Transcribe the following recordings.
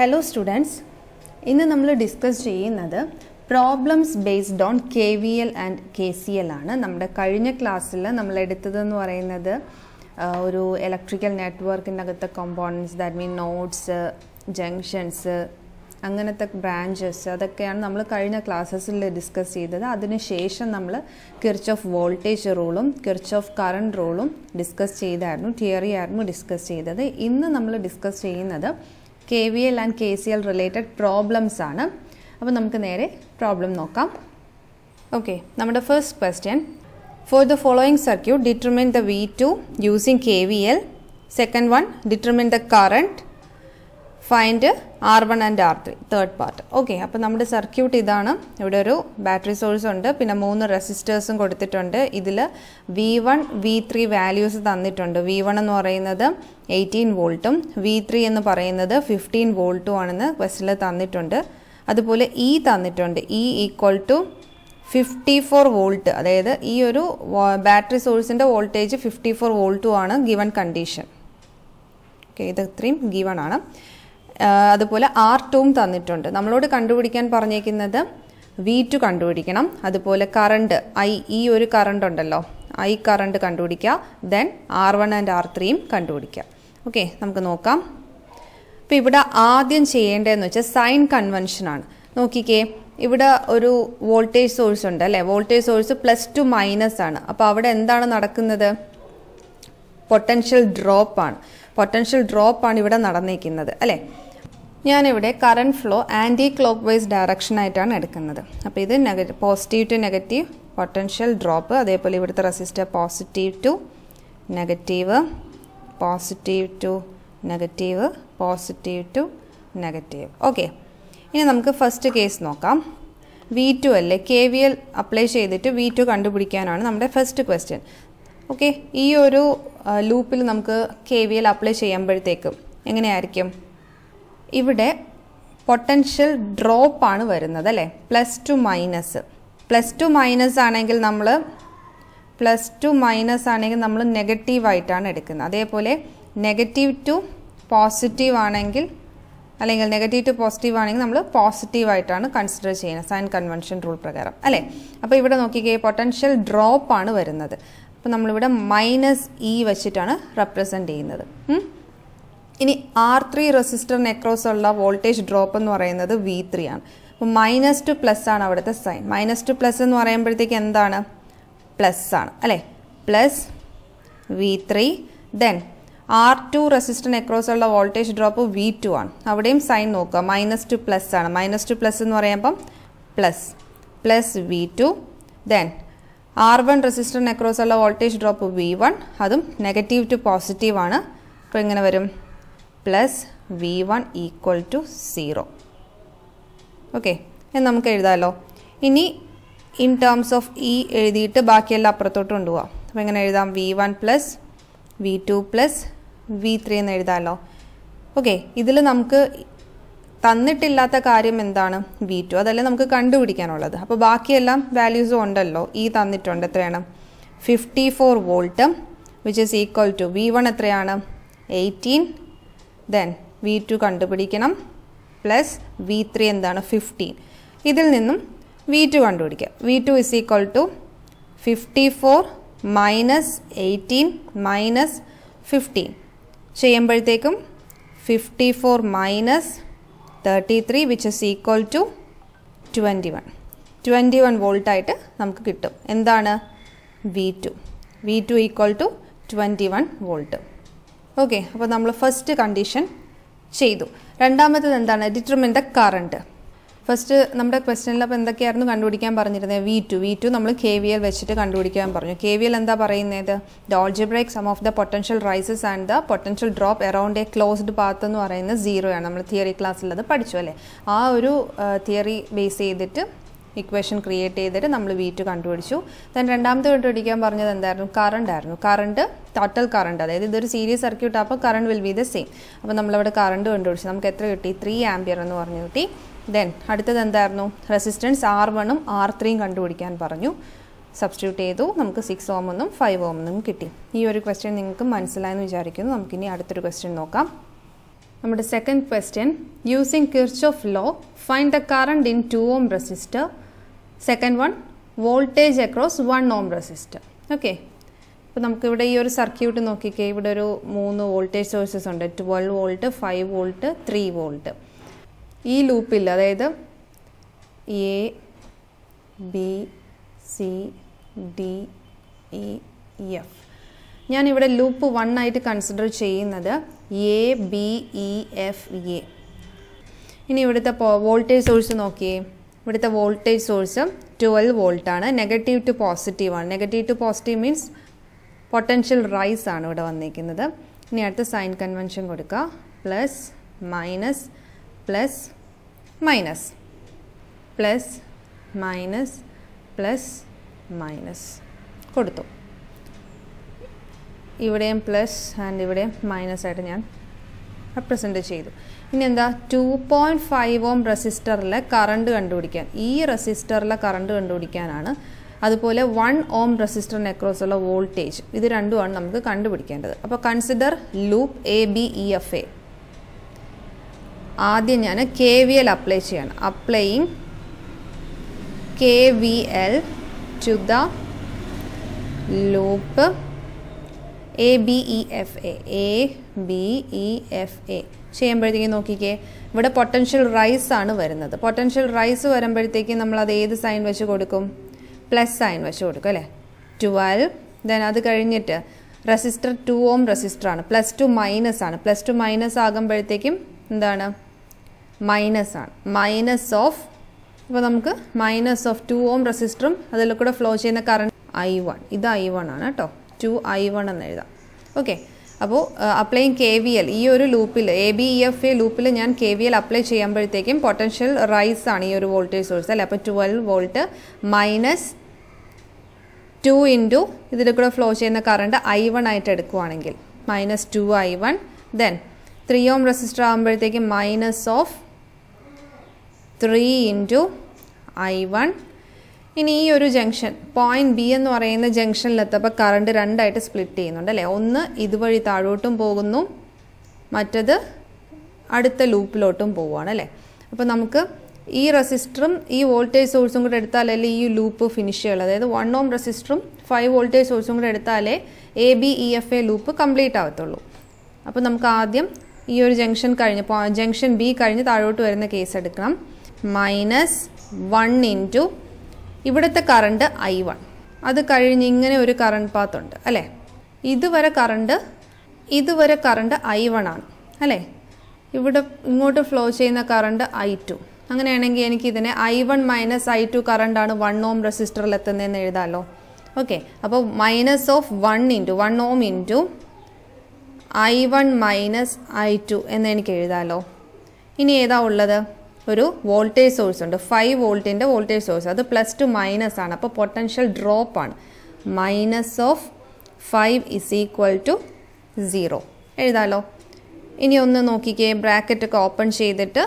hello students ഇന്ന് നമ്മൾ discuss ചെയ്യുന്നത് problems based on K V L and K C L ആണ് നമ്മുടെ കഴിഞ്ഞ ക്ലാസ്സിൽ നമ്മൾ എടുത്തതെന്ന് പറയുന്നത് ഒരു ഇലക്ട്രിക്കൽ നെറ്റ്വർക്കിനകത്തെ components that mean nodes junctions അങ്ങനത്തെ ബ്രാഞ്ചസ് അതൊക്കെയാണ് നമ്മൾ കഴിഞ്ഞ ക്ലാസ്സസിൽ ഡിസ്കസ് ചെയ്തത് അതിനുശേഷം നമ്മൾ കിർച്ച് ഓഫ് വോൾട്ടേജ് റൂളും കിർച്ച് ഓഫ് കറണ്ട് റൂളും ഡിസ്കസ് ചെയ്തായിരുന്നു തിയറി ആയിരുന്നു ഡിസ്കസ് ചെയ്തത് ഇന്ന് നമ്മൾ ഡിസ്കസ് ചെയ്യുന്നത് K V L and K C L related problems ആണ് അപ്പോൾ നമുക്ക് നേരെ പ്രോബ്ലം നോക്കാം ഓക്കെ നമ്മുടെ first question for the following circuit determine the V two using K V L second one determine the current find R one and R three third part okay അപ്പോൾ നമ്മുടെ circuit ഇതാണ് ഇവിടെ ഒരു battery source ഉണ്ട് പിന്നെ മൂന്ന് റെസിസ്റ്റേഴ്സും കൊടുത്തിട്ടുണ്ട് ഇതിൽ V one V three values തന്നിട്ടുണ്ട് വി വൺ എന്ന് പറയുന്നത് എയ്റ്റീൻ വോൾട്ടും വി ത്രീ എന്ന് പറയുന്നത് ഫിഫ്റ്റീൻ വോൾട്ടും ആണെന്ന് ക്വസ്റ്റിൽ തന്നിട്ടുണ്ട് അതുപോലെ ഇ e തന്നിട്ടുണ്ട് E equal to fifty four volt അതായത് ഈ ഒരു ബാറ്ററി സോഴ്സിൻ്റെ വോൾട്ടേജ് ഫിഫ്റ്റി ഫോർ വോൾട്ടും ആണ് ഗിവൺ കണ്ടീഷൻ ഓക്കെ ഇത് ഇത്രയും ഗിവൺ ആണ് അതുപോലെ ആർ ടൂം തന്നിട്ടുണ്ട് നമ്മളോട് കണ്ടുപിടിക്കാൻ പറഞ്ഞേക്കുന്നത് വി ടു കണ്ടുപിടിക്കണം അതുപോലെ കറണ്ട് ഐ ഈ ഒരു കറണ്ട് ഉണ്ടല്ലോ ഐ കറണ്ട് കണ്ടുപിടിക്കുക then R one and R ത്രീയും കണ്ടുപിടിക്കുക ഓക്കെ നമുക്ക് നോക്കാം അപ്പോൾ ഇവിടെ ആദ്യം ചെയ്യേണ്ടതെന്ന് വെച്ചാൽ സൈൻ കൺവെൻഷനാണ് നോക്കിക്കേ ഇവിടെ ഒരു വോൾട്ടേജ് സോഴ്സ് ഉണ്ട് അല്ലേ voltage source plus to minus ആണ് അപ്പോൾ അവിടെ എന്താണ് നടക്കുന്നത് പൊട്ടൻഷ്യൽ ഡ്രോപ്പാണ് പൊട്ടൻഷ്യൽ ഡ്രോപ്പാണ് ഇവിടെ നടന്നേക്കുന്നത് അല്ലേ ഞാനിവിടെ current flow anticlockwise ആയിട്ടാണ് എടുക്കുന്നത് അപ്പോൾ ഇത് negative positive to negative potential drop അതേപോലെ ഇവിടുത്തെ resistor positive to negative positive to negative positive to negative okay ഇനി നമുക്ക് ഫസ്റ്റ് കേസ് നോക്കാം വി ടു അല്ലേ കെ വി എൽ അപ്ലൈ ചെയ്തിട്ട് വി ടു കണ്ടുപിടിക്കാനാണ് നമ്മുടെ ഫസ്റ്റ് ക്വസ്റ്റ്യൻ ഓക്കെ ഈ ഒരു ലൂപ്പിൽ നമുക്ക് കെ വി എൽ അപ്ലൈ ചെയ്യുമ്പോഴത്തേക്കും എങ്ങനെയായിരിക്കും ഇവിടെ പൊട്ടൻഷ്യൽ ഡ്രോപ്പ് ആണ് വരുന്നത് അല്ലേ plus to minus plus to minus ആണെങ്കിൽ നമ്മൾ പ്ലസ് ടു മൈനസ് ആണെങ്കിൽ നമ്മൾ നെഗറ്റീവായിട്ടാണ് എടുക്കുന്നത് അതേപോലെ നെഗറ്റീവ് ടു പോസിറ്റീവ് ആണെങ്കിൽ അല്ലെങ്കിൽ നെഗറ്റീവ് ടു പോസിറ്റീവ് ആണെങ്കിൽ നമ്മൾ പോസിറ്റീവായിട്ടാണ് കൺസിഡർ ചെയ്യുന്നത് സൈൻ കൺവെൻഷൻ റൂൾ പ്രകാരം അല്ലേ അപ്പോൾ ഇവിടെ നോക്കിക്കേ പൊട്ടൻഷ്യൽ ഡ്രോപ്പ് ആണ് വരുന്നത് അപ്പോൾ നമ്മളിവിടെ മൈനസ് ഇ e വെച്ചിട്ടാണ് റെപ്രസെൻ്റ് ചെയ്യുന്നത് ഇനി ആർ ത്രീ റെസിസ്റ്ററിന് അക്രോസ് ഉള്ള വോൾട്ടേജ് ഡ്രോപ്പ് എന്ന് പറയുന്നത് വി ത്രീ ആണ് അപ്പോൾ മൈനസ് ടു പ്ലസ് ആണ് അവിടുത്തെ സൈൻ മൈനസ് ടു പ്ലസ് എന്ന് പറയുമ്പോഴത്തേക്ക് എന്താണ് പ്ലസ് ആണ് അല്ലേ plus V three then R two resistant across ഉള്ള വോൾട്ടേജ് ഡ്രോപ്പ് വി ടു ആണ് അവിടെയും സൈൻ നോക്കുക മൈനസ് ടു പ്ലസ് ആണ് മൈനസ് ടു പ്ലസ് എന്ന് പറയുമ്പം plus plus V two then R one resistant across ഉള്ള വോൾട്ടേജ് ഡ്രോപ്പ് വി വൺ അതും negative to positive ആണ് അപ്പോൾ ഇങ്ങനെ വരും plus V one equal to zero okay നമുക്ക് എഴുതാമല്ലോ ഇനി ഇൻ ടേംസ് ഓഫ് ഇ എഴുതിയിട്ട് ബാക്കിയെല്ലാം അപ്പുറത്തോട്ട് കൊണ്ടുപോകാം അപ്പോൾ എങ്ങനെ എഴുതാം V one plus V two plus V three എന്ന് എഴുതാമല്ലോ ഓക്കെ ഇതിൽ നമുക്ക് തന്നിട്ടില്ലാത്ത കാര്യം എന്താണ് വി ടു അതല്ലേ നമുക്ക് കണ്ടുപിടിക്കാനുള്ളത് അപ്പോൾ ബാക്കിയെല്ലാം വാല്യൂസും ഉണ്ടല്ലോ ഇ e തന്നിട്ടുണ്ട് എത്രയാണ് ഫിഫ്റ്റി ഫോർ വോൾട്ടും which is equal to V one എത്രയാണ് എയ്റ്റീൻ ദെൻ വി ടു കണ്ടുപിടിക്കണം പ്ലസ് വി ത്രീ എന്താണ് ഫിഫ്റ്റീൻ ഇതിൽ നിന്നും വി ടു കണ്ടുപിടിക്കുക V two is equal to fifty four minus eighteen minus fifteen ചെയ്യുമ്പോഴത്തേക്കും fifty four minus thirty three which is equal to twenty one twenty one വോൾട്ടായിട്ട് നമുക്ക് കിട്ടും എന്താണ് V two V two equal to twenty one volt okay അപ്പോൾ നമ്മൾ first condition ചെയ്തു രണ്ടാമത്തത് എന്താണ് ഡിറ്റർമിൻ ദ കറണ്ട് ഫസ്റ്റ് നമ്മുടെ ക്വസ്റ്റ്യനിൽ അപ്പോൾ എന്തൊക്കെയായിരുന്നു കണ്ടുപിടിക്കാൻ പറഞ്ഞിരുന്നത് വി ടു വി ടു നമ്മൾ കെ വി എൽ വെച്ചിട്ട് കണ്ടുപിടിക്കാൻ പറഞ്ഞു കെ വി എൽ എന്താ പറയുന്നത് the algebraic sum of the potential rises and the potential drop around a closed path എന്ന് പറയുന്നത് സീറോ ആണ് നമ്മൾ തിയറി ക്ലാസ്സിൽ പഠിച്ചു അല്ലേ ആ ഒരു തിയറി ബേസ് ചെയ്തിട്ട് ഇക്വേഷൻ ക്രിയേറ്റ് ചെയ്തിട്ട് നമ്മൾ വീറ്റ് കണ്ടുപിടിച്ചു ദെൻ രണ്ടാമത്തെ കണ്ടുപിടിക്കാൻ പറഞ്ഞത് എന്തായിരുന്നു കറണ്ട് ആയിരുന്നു കറണ്ട് ടോട്ടൽ കറണ്ട് അതായത് ഇതൊരു സീരീസ് സർക്യൂട്ട് അപ്പോൾ current will be the same അപ്പോൾ നമ്മളവിടെ കറണ്ട് കണ്ടുപിടിച്ചു നമുക്ക് എത്ര കിട്ടി ത്രീ ആംബിയർ എന്ന് പറഞ്ഞു കിട്ടി ദെൻ അടുത്തത് എന്തായിരുന്നു റെസിസ്റ്റൻസ് ആർ വണ്ണും ആർ ത്രീയും കണ്ടുപിടിക്കാൻ പറഞ്ഞു സബ്സ്റ്റിറ്റ്യൂട്ട് ചെയ്തു നമുക്ക് സിക്സ് ഓം എന്നും ഫൈവ് ഓം എന്നും കിട്ടി ഈ ഒരു ക്വസ്റ്റ്യൻ നിങ്ങൾക്ക് മനസ്സിലായെന്ന് വിചാരിക്കുന്നു നമുക്കിനി അടുത്തൊരു ക്വസ്റ്റ്യൻ നോക്കാം നമ്മുടെ second question using Kirchhoff law find the current in two ohm resistor second one voltage across one ohm resistor okay അപ്പോൾ നമുക്കിവിടെ ഈ ഒരു സർക്യൂട്ട് നോക്കിക്കേ ഇവിടെ ഒരു മൂന്ന് വോൾട്ടേജ് സോഴ്സസ് ഉണ്ട് twelve volt five volt three volt ഈ ലൂപ്പിൽ അതായത് A B C D E F ഞാനിവിടെ ലൂപ്പ് വൺ ആയിട്ട് കൺസിഡർ ചെയ്യുന്നത് A B E F A ഇനി ഇവിടുത്തെ വോൾട്ടേജ് സോഴ്സ് നോക്കിയേ ഇവിടുത്തെ വോൾട്ടേജ് സോഴ്സ് ട്വൽവ് വോൾട്ടാണ് നെഗറ്റീവ് ടു പോസിറ്റീവ് ആണ് negative to positive means potential rise ആണ് ഇവിടെ വന്നിരിക്കുന്നത് ഇനി അടുത്ത സൈൻ കൺവെൻഷൻ കൊടുക്കുക plus minus plus minus plus minus plus minus കൊടുത്തു ഇവിടെയും പ്ലസ് ആൻഡ് ഇവിടെയും മൈനസ് ആയിട്ട് ഞാൻ റെപ്രസെൻറ്റ് ചെയ്തു ഇനി എന്താ ടു പോയിൻറ്റ് ഫൈവ് ഓം റെസിസ്റ്ററിലെ കറണ്ട് കണ്ടുപിടിക്കാൻ ഈ റെസിസ്റ്ററിലെ കറണ്ട് കണ്ടുപിടിക്കാനാണ് അതുപോലെ വൺ ഓം റെസിസ്റ്ററിന് അക്രോസുള്ള വോൾട്ടേജ് ഇത് രണ്ടുമാണ് നമുക്ക് കണ്ടുപിടിക്കേണ്ടത് അപ്പോൾ consider loop A B E F A ആദ്യം ഞാൻ കെ വി എൽ അപ്ലൈ ചെയ്യണം applying K V L to the loop A B E F A A B E F A ചെയ്യുമ്പോഴത്തേക്കും നോക്കിക്കേ ഇവിടെ പൊട്ടൻഷ്യൽ റൈസ് ആണ് വരുന്നത് പൊട്ടൻഷ്യൽ റൈസ് വരുമ്പോഴത്തേക്കും നമ്മൾ അത് ഏത് സൈൻ വെച്ച് കൊടുക്കും പ്ലസ് സൈൻ വെച്ച് കൊടുക്കും അല്ലേ ട്വൽവ് ദെൻ അത് കഴിഞ്ഞിട്ട് റെസിസ്റ്റർ ടു ഓം റെസിസ്റ്റർ ആണ് പ്ലസ് ടു മൈനസ് ആണ് പ്ലസ് ടു മൈനസ് ആകുമ്പോഴത്തേക്കും എന്താണ് മൈനസ് ആണ് മൈനസ് ഓഫ് ഇപ്പോൾ നമുക്ക് മൈനസ് ഓഫ് ടു ഓം റെസിസ്റ്ററും അതിൽ കൂടെ ഫ്ലോ ചെയ്യുന്ന കറണ്ട് ഐ വൺ ഇത് ഐ വൺ ആണ് കേട്ടോ ടു ഐ വൺ എന്ന് എഴുതാം ഓക്കെ അപ്പോൾ അപ്ലൈയിങ് കെ വി എൽ ഈ ഒരു ലൂപ്പിൽ A B E F A ലൂപ്പിൽ ഞാൻ കെ വി എൽ അപ്ലൈ ചെയ്യുമ്പോഴത്തേക്കും പൊട്ടൻഷ്യൽ റൈസ് ആണ് ഈ ഒരു വോൾട്ടേജ് സോഴ്സ് അല്ലേ അപ്പോൾ twelve volt minus two into ഇതിൽ കൂടെ ഫ്ലോ ചെയ്യുന്ന കറണ്ട് ഐ വൺ ആയിട്ട് എടുക്കുവാണെങ്കിൽ minus two I one then three ohm resistor ആകുമ്പോഴത്തേക്കും minus of three into I one ഇനി ഈ ഒരു ജംഗ്ഷൻ പോയിന്റ് ബി എന്ന് പറയുന്ന ജംഗ്ഷനിലെത്തപ്പോൾ കറണ്ട് രണ്ടായിട്ട് സ്പ്ലിറ്റ് ചെയ്യുന്നുണ്ട് അല്ലേ ഒന്ന് ഇതുവഴി താഴോട്ടും പോകുന്നു മറ്റത് അടുത്ത ലൂപ്പിലോട്ടും പോവുകയാണ് അല്ലേ അപ്പോൾ നമുക്ക് ഈ റെസിസ്റ്ററും ഈ വോൾട്ടേജ് സോഴ്സും കൂടെ എടുത്താലല്ലേ ഈ ലൂപ്പ് ഫിനിഷ് ചെയ്യുള്ളൂ അതായത് വൺ ഓം റെസിസ്റ്ററും ഫൈവ് വോൾട്ടേജ് സോഴ്സും കൂടെ എടുത്താലേ A B E F A loop complete ആവത്തുള്ളൂ അപ്പോൾ നമുക്ക് ആദ്യം ഈ ഒരു ജംഗ്ഷൻ കഴിഞ്ഞ് ജംഗ്ഷൻ ബി കഴിഞ്ഞ് താഴോട്ട് വരുന്ന കേസ് എടുക്കണം മൈനസ് വൺ ഇൻറ്റു ഇവിടുത്തെ കറണ്ട് ഐ വൺ അത് കഴിഞ്ഞ് ഇങ്ങനെ ഒരു കറണ്ട് പാത്ത് ഉണ്ട് അല്ലേ ഇതുവരെ കറണ്ട് ഇതുവരെ കറണ്ട് ഐ വൺ ആണ് അല്ലേ ഇവിടെ ഇങ്ങോട്ട് ഫ്ലോ ചെയ്യുന്ന കറണ്ട് ഐ ടു അങ്ങനെയാണെങ്കിൽ എനിക്കിതിനെ I one minus I two കറണ്ടാണ് വൺ ഓം റെസിസ്റ്ററിൽ എത്തുന്നതെന്ന് എഴുതാമല്ലോ ഓക്കെ അപ്പോൾ minus of one into one ohm into I one minus I two എന്ന് എനിക്ക് എഴുതാമല്ലോ ഇനി ഏതാ ഉള്ളത് ഒരു വോൾട്ടേജ് സോഴ്സ് ഉണ്ട് ഫൈവ് വോൾട്ടിൻ്റെ വോൾട്ടേജ് സോഴ്സ് അത് പ്ലസ് ടു മൈനസ് ആണ് അപ്പോൾ പൊട്ടൻഷ്യൽ ഡ്രോപ്പ് ആണ് minus of five is equal to zero എഴുതാലോ ഇനി ഒന്ന് നോക്കിക്കേ ബ്രാക്കറ്റൊക്കെ ഓപ്പൺ ചെയ്തിട്ട്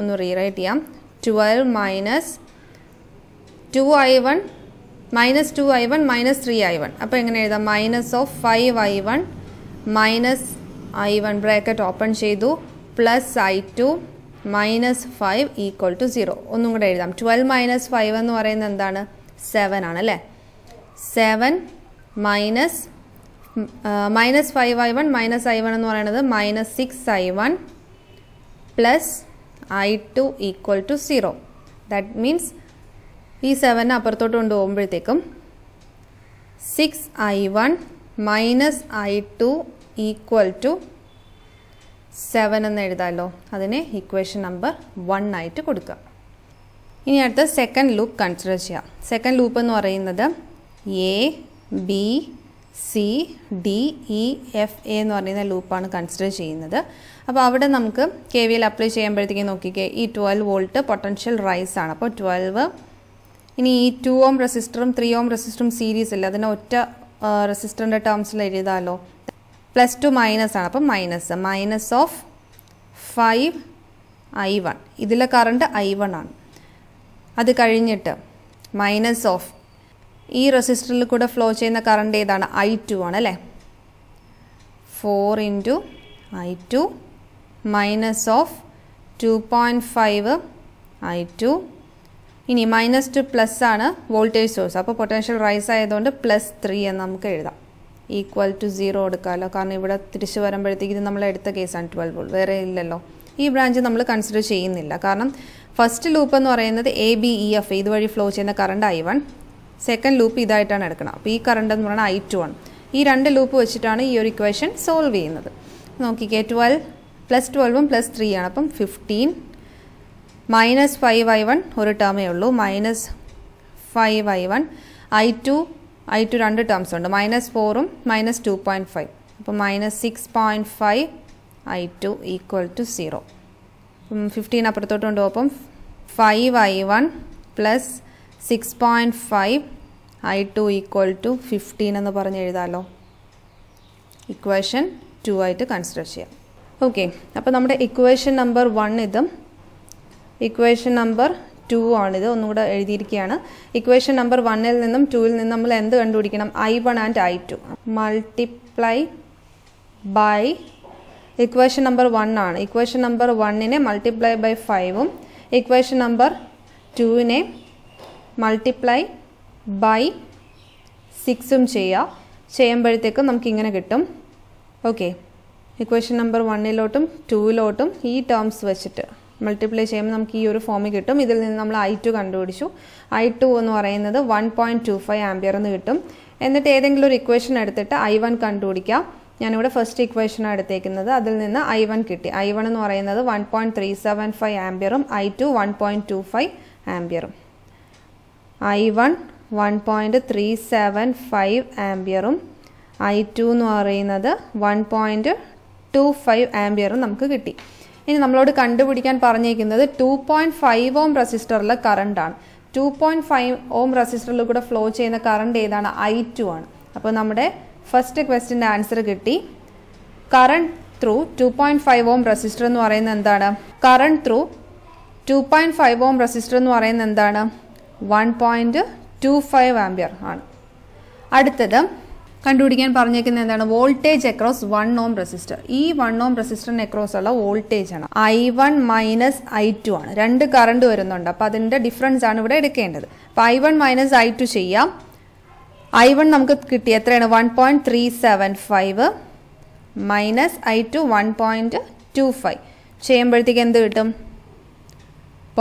ഒന്ന് റീറൈറ്റ് ചെയ്യാം twelve minus two I one minus two I one minus three I one അപ്പോൾ എങ്ങനെ എഴുതാം minus of five I one minus I one bracket open ചെയ്തു plus I two minus five equal to zero ഒന്നും കൂടെ എഴുതാം twelve minus five എന്ന് പറയുന്നത് എന്താണ് സെവൻ ആണ് അല്ലേ seven minus minus five I one minus I one എന്ന് പറയുന്നത് minus six I one plus I two equal to zero that means ഈ സെവന് അപ്പുറത്തോട്ട് കൊണ്ടുപോകുമ്പോഴത്തേക്കും six I one minus I two equal to seven എന്ന് എഴുതാമല്ലോ അതിനെ ഇക്വേഷൻ നമ്പർ വൺ ആയിട്ട് കൊടുക്കുക ഇനി അടുത്ത സെക്കൻഡ് ലൂപ്പ് കൺസിഡർ ചെയ്യാം സെക്കൻഡ് ലൂപ്പ് എന്ന് പറയുന്നത് A B C D E F A എന്ന് പറയുന്ന ലൂപ്പാണ് കൺസിഡർ ചെയ്യുന്നത് അപ്പോൾ അവിടെ നമുക്ക് കെ വി എൽ അപ്ലൈ ചെയ്യുമ്പോഴത്തേക്കും നോക്കിക്കേ ഈ ട്വൽവ് വോൾട്ട് പൊട്ടൻഷ്യൽ റൈസ് ആണ് അപ്പോൾ ട്വൽവ് ഇനി ഈ ടു ഓം റെസിസ്റ്ററും ത്രീ ഓം റെസിസ്റ്ററും സീരീസ് അല്ല അതിനെ ഒറ്റ റെസിസ്റ്ററിൻ്റെ ടേംസിൽ എഴുതാമല്ലോ പ്ലസ് ടു മൈനസ് ആണ് അപ്പം minus minus of five I one ഇതിലെ കറണ്ട് ഐ വൺ ആണ് അത് കഴിഞ്ഞിട്ട് മൈനസ് ഓഫ് ഈ റെസിസ്റ്ററിൽ കൂടെ ഫ്ലോ ചെയ്യുന്ന കറണ്ട് ഏതാണ് ഐ ടു ആണ് അല്ലേ four into I two minus of two point five I two ഇനി മൈനസ് ടു പ്ലസ് ആണ് വോൾട്ടേജ് സോഴ്സ് അപ്പോൾ പൊട്ടൻഷ്യൽ റൈസ് ആയതുകൊണ്ട് പ്ലസ് ത്രീ എന്ന് നമുക്ക് എഴുതാം ഈക്വൽ ടു സീറോ എടുക്കാമല്ലോ കാരണം ഇവിടെ തിരിച്ചു വരുമ്പോഴത്തേക്ക് ഇത് നമ്മൾ എടുത്ത കേസാണ് ട്വൽവ് ഉള്ളൂ വേറെ ഇല്ലല്ലോ ഈ ബ്രാഞ്ച് നമ്മൾ കൺസിഡർ ചെയ്യുന്നില്ല കാരണം ഫസ്റ്റ് ലൂപ്പ് എന്ന് പറയുന്നത് എ ബി ഇ എഫ് ഇതുവഴി ഫ്ലോ ചെയ്യുന്ന current I one second loop ഇതായിട്ടാണ് എടുക്കണം അപ്പോൾ ഈ കറണ്ട് എന്ന് പറയുന്നത് ഐ ടു ആണ് ഈ രണ്ട് ലൂപ്പ് വെച്ചിട്ടാണ് ഈ ഒരു ഇക്വേഷൻ സോൾവ് ചെയ്യുന്നത് നോക്കിക്കേ ട്വൽവ് പ്ലസ് ട്വൽവും പ്ലസ് ത്രീ ആണ് അപ്പം fifteen minus five I one ഒരു ടേമേ ഉള്ളൂ minus five I one I two ആയിട്ട് രണ്ട് ടേംസ് ഉണ്ട് മൈനസ് ഫോറും മൈനസ് ടു പോയിൻറ്റ് ഫൈവ് അപ്പോൾ minus six point five I two equal to zero fifteen അപ്പുറത്തോട്ട് കൊണ്ടുപോകും അപ്പം five I one plus six point five I two equal to fifteen എന്ന് പറഞ്ഞ് എഴുതാമല്ലോ ഇക്വേഷൻ ടു ആയിട്ട് കൺസിഡർ ചെയ്യാം ഓക്കെ അപ്പോൾ നമ്മുടെ ഇക്വേഷൻ നമ്പർ വൺ ഇതും ഇക്വേഷൻ നമ്പർ ടു ആണിത് ഒന്നുകൂടെ എഴുതിയിരിക്കുകയാണ് ഇക്വേഷൻ നമ്പർ വണ്ണിൽ നിന്നും ടുവിൽ നിന്നും നമ്മൾ എന്ത് കണ്ടുപിടിക്കണം I one and I two multiply by equation number one ആണ് ഇക്വേഷൻ നമ്പർ വണ്ണിനെ മൾട്ടിപ്ലൈ ബൈ ഫൈവും ഇക്വേഷൻ നമ്പർ ടുവിനെ മൾട്ടിപ്ലൈ ബൈ സിക്സും ചെയ്യുക ചെയ്യുമ്പോഴത്തേക്കും നമുക്ക് ഇങ്ങനെ കിട്ടും ഓക്കെ ഇക്വേഷൻ നമ്പർ വണ്ണിലോട്ടും ടുവിലോട്ടും ഈ ടേംസ് വെച്ചിട്ട് മൾട്ടിപ്ലൈ ചെയ്യുമ്പോൾ നമുക്ക് ഈ ഒരു ഫോമിൽ കിട്ടും ഇതിൽ നിന്ന് നമ്മൾ ഐ ടു കണ്ടുപിടിച്ചു ഐ ടു എന്ന് പറയുന്നത് one point two five ampere എന്ന് കിട്ടും എന്നിട്ട് ഏതെങ്കിലും ഒരു ഇക്വേഷൻ എടുത്തിട്ട് ഐ വൺ കണ്ടുപിടിക്കാം ഞാനിവിടെ ഫസ്റ്റ് ഇക്വേഷനാണ് എടുത്തേക്കുന്നത് അതിൽ നിന്ന് ഐ വൺ കിട്ടി ഐ വൺ എന്ന് പറയുന്നത് one point three seven five ആംബിയറും I two one point two five ആംബിയറും I one one point three seven five ആംബിയറും ഐ ടു എന്ന് പറയുന്നത് വൺ പോയിൻറ്റ് ടു ഫൈവ് ആംബിയറും നമുക്ക് കിട്ടി ഇനി നമ്മളോട് കണ്ടുപിടിക്കാൻ പറഞ്ഞേക്കുന്നത് ടു പോയിന്റ് ഫൈവ് ഓം റെസിസ്റ്ററിലെ കറണ്ടാണ് ടു പോയിന്റ് ഫൈവ് ഓം റെസിസ്റ്ററിൽ കൂടെ ഫ്ലോ ചെയ്യുന്ന കറണ്ട് ഏതാണ് ഐ ടു ആണ് അപ്പോൾ നമ്മുടെ ഫസ്റ്റ് ക്വസ്റ്റിൻ്റെ ആൻസർ കിട്ടി current through two point five ohm resistor എന്ന് പറയുന്നത് എന്താണ് current through two point five ohm resistor എന്ന് പറയുന്നത് എന്താണ് one point two five ampere ആണ് അടുത്തത് കണ്ടുപിടിക്കാൻ പറഞ്ഞേക്കുന്നത് എന്താണ് voltage across one ohm resistor ഈ വൺ ഓം റെസിസ്റ്ററിന് അക്രോസ് ഉള്ള വോൾട്ടേജ് ആണ് I one minus I two ആണ് രണ്ട് കറണ്ട് വരുന്നുണ്ട് അപ്പോൾ അതിൻ്റെ ഡിഫറൻസ് ആണ് ഇവിടെ എടുക്കേണ്ടത് അപ്പോൾ I one minus I two ചെയ്യാം ഐ വൺ നമുക്ക് കിട്ടി എത്രയാണ് one point three seven five minus I two one point two five ചെയ്യുമ്പോഴത്തേക്ക് എന്ത് കിട്ടും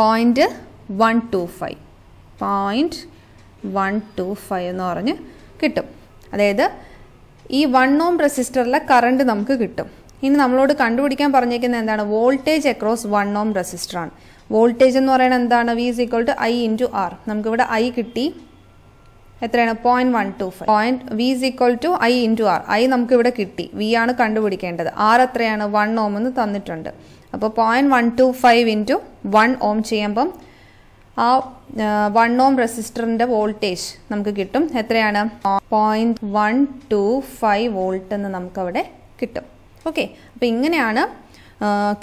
point one two five point one two five എന്ന് പറഞ്ഞ് കിട്ടും അതായത് ഈ വൺ ഓം റെസിസ്റ്ററിലെ കറണ്ട് നമുക്ക് കിട്ടും ഇനി നമ്മളോട് കണ്ടുപിടിക്കാൻ പറഞ്ഞേക്കുന്നത് എന്താണ് വോൾട്ടേജ് അക്രോസ് വൺ ഓം റെസിസ്റ്ററാണ് വോൾട്ടേജ് എന്ന് പറയുന്നത് എന്താണ് V is equal to I into R നമുക്കിവിടെ ഐ കിട്ടി എത്രയാണ് point one two five point V is equal to I into R I നമുക്ക് ഇവിടെ കിട്ടി വി ആണ് കണ്ടുപിടിക്കേണ്ടത് ആർ എത്രയാണ് വൺ ഓം എന്ന് തന്നിട്ടുണ്ട് അപ്പോൾ point one two five into one ohm ചെയ്യുമ്പം ആ വൺ ഓം റെസിസ്റ്ററിൻ്റെ വോൾട്ടേജ് നമുക്ക് കിട്ടും എത്രയാണ് point one two five volt എന്ന് നമുക്കവിടെ കിട്ടും ഓക്കെ അപ്പോൾ ഇങ്ങനെയാണ്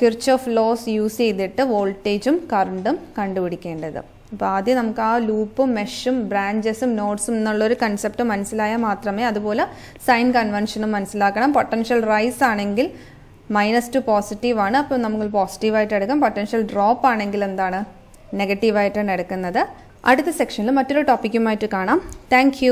കിർച്ച് ഓഫ് ലോസ് യൂസ് ചെയ്തിട്ട് വോൾട്ടേജും കറണ്ടും കണ്ടുപിടിക്കേണ്ടത് അപ്പോൾ ആദ്യം നമുക്ക് ആ ലൂപ്പും മെഷും ബ്രാഞ്ചസും നോട്ട്സും എന്നുള്ളൊരു കൺസെപ്റ്റ് മനസ്സിലായാൽ മാത്രമേ അതുപോലെ സൈൻ കൺവെൻഷനും മനസ്സിലാക്കണം പൊട്ടൻഷ്യൽ റൈസ് ആണെങ്കിൽ മൈനസ് ടു പോസിറ്റീവ് ആണ് അപ്പോൾ നമുക്ക് പോസിറ്റീവായിട്ട് എടുക്കാം പൊട്ടൻഷ്യൽ ഡ്രോപ്പ് ആണെങ്കിൽ എന്താണ് നെഗറ്റീവായിട്ടാണ് എടുക്കുന്നത് അടുത്ത സെക്ഷനിൽ മറ്റൊരു ടോപ്പിക്കുമായിട്ട് കാണാം താങ്ക്